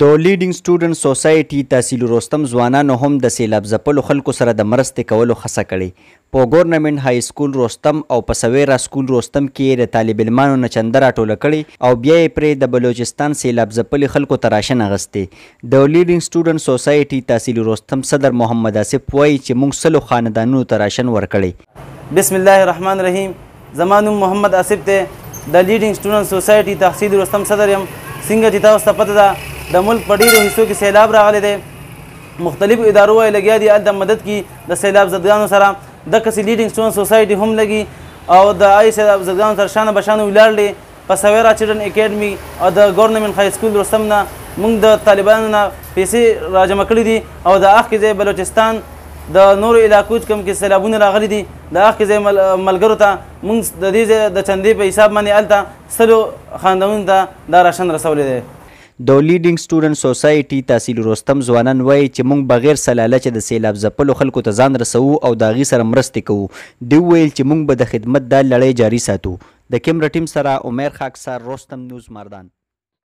د لیډینګ سټوډنټ سوسایټي تحصیل رستم ځوانانو هم د سیلاب ځپلو خلکو سره د مرستې کولو هڅه کړې په ګورنمنت های سکول رستم او په سویرا سکول رستم کې د طالب علمانو نه چنده راټوله کړې او بیا یې پرې د بلوچستان سیلاب ځپلې خلکو ته راشن اغوستې د لیډینګ سټوډنټ سوسایټي تحصیل رستم صدر محمد آصف وایي چې موږ سلو خاندانونو ته راشن ورکړې بسم الله الرحمن الرحیم زما نوم محمد آصف دی د لیډینګ سټوډنټ سوسایټي تحصیل رستم صدر یم څنګه چې تاسو ته پته ده د ملک په ډیرو حصو کې سیلاب راغلی دی مختلف ادارو یې لګیا دي هلته مدد کې د سیلاب زدګانو سره دغسې لیډینګ سټون سوسایټي هم لګي او د هغې سیلاب زدګانو سره شانه بشانه ولاړ دی په سویرا چلډرن اکیډمي او د ګورنمنټ های سکول رستم نه موږ د طالبانو نه پیسې راجمع کړي دي او د اخکې ځای بلوچستان د نورو علاقو کم کې سیلابونه راغلي دي د اخکې ځای مل... ملګرو ته موږ د دې د چندې په حساب باندې هلته سلو خاندونو ته دا راشن رسولی دی د لیډینګ سټوډنټ سوسایټي تحصیل رستم ځوانان وایي چې موږ بغیر سلالچ د سیلاب ځپلو خلکو ته ځان رسوو او د هغې سره مرستې کوو دوی ویل چې موږ به د خدمت دا لړۍ جاري ساتو د کیمرا ټیم سره عمر خاکسار رستم نیوز مردان